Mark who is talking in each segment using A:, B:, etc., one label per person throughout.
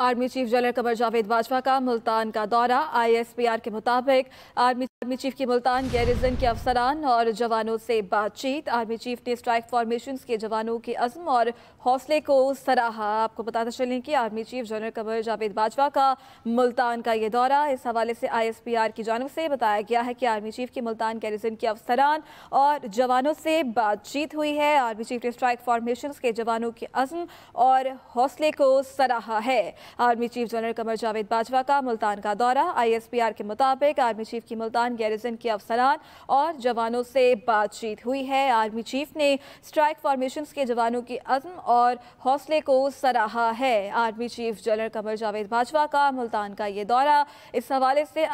A: army chief general Qamar Javed Bajwa का मुल्तान का दौरा आईएसपीआर के मुताबिक आर्मी आर्मी चीफ की मुल्तान गैरिजन के अफसरान और जवानों से बातचीत आर्मी चीफ ने स्ट्राइक फॉर्मेशन के जवानों के अज़म और हौसले को सराहा आपको बताते चलें कि army chief general Qamar Javed Bajwa का मुल्तान का ये दौरा इस हवाले से आर की जानब से बताया गया है कि आर्मी चीफ की मुल्तान गैरिजन के अफसरान और जवानों से बातचीत हुई है आर्मी चीफ ने स्ट्राइक फॉर्मेशन के जवानों के अज़म और हौसले को सराहा है army chief general Qamar Javed Bajwa का मुल्तान का दौरा आईएसपीआर के मुताबिक आर्मी चीफ की मुल्तान गैरिजन के अफसरान और जवानों से बातचीत हुई है आर्मी चीफ ने स्ट्राइक फॉर्मेशन के जवानों की अज़म और हौसले को सराहा है army chief general Qamar Javed Bajwa का मुल्तान का ये दौरा इस हवाले से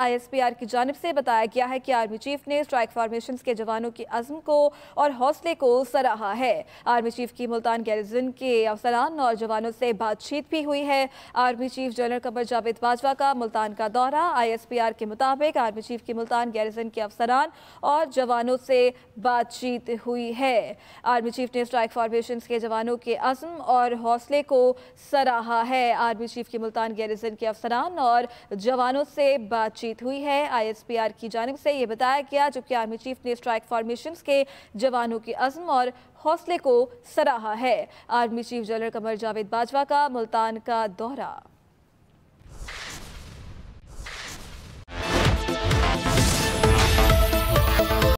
A: आर की जानब से बताया गया है कि आर्मी चीफ ने स्ट्राइक फॉर्मेशन के जवानों की अज़म को और हौसले को सराहा है आर्मी चीफ की मुल्तान गैरिजन के अफसरान और जवानों से बातचीत भी हुई है army chief general Qamar Javed Bajwa का मुल्तान का दौरा आईएसपीआर के मुताबिक आर्मी चीफ की मुल्तान गैरिसन के अफसरान और जवानों से बातचीत हुई है आर्मी चीफ ने स्ट्राइक फॉर्मेशन के जवानों के अज़म और हौसले को सराहा है आर्मी चीफ की मुल्तान गैरिसन के अफसरान और जवानों से बातचीत हुई है आईएसपीआर की जानब से ये बताया गया जबकि आर्मी चीफ ने स्ट्राइक फॉर्मेशन के जवानों के अज़म और हौसले को सराहा है army chief general Qamar Javed Bajwa का मुल्तान का दौरा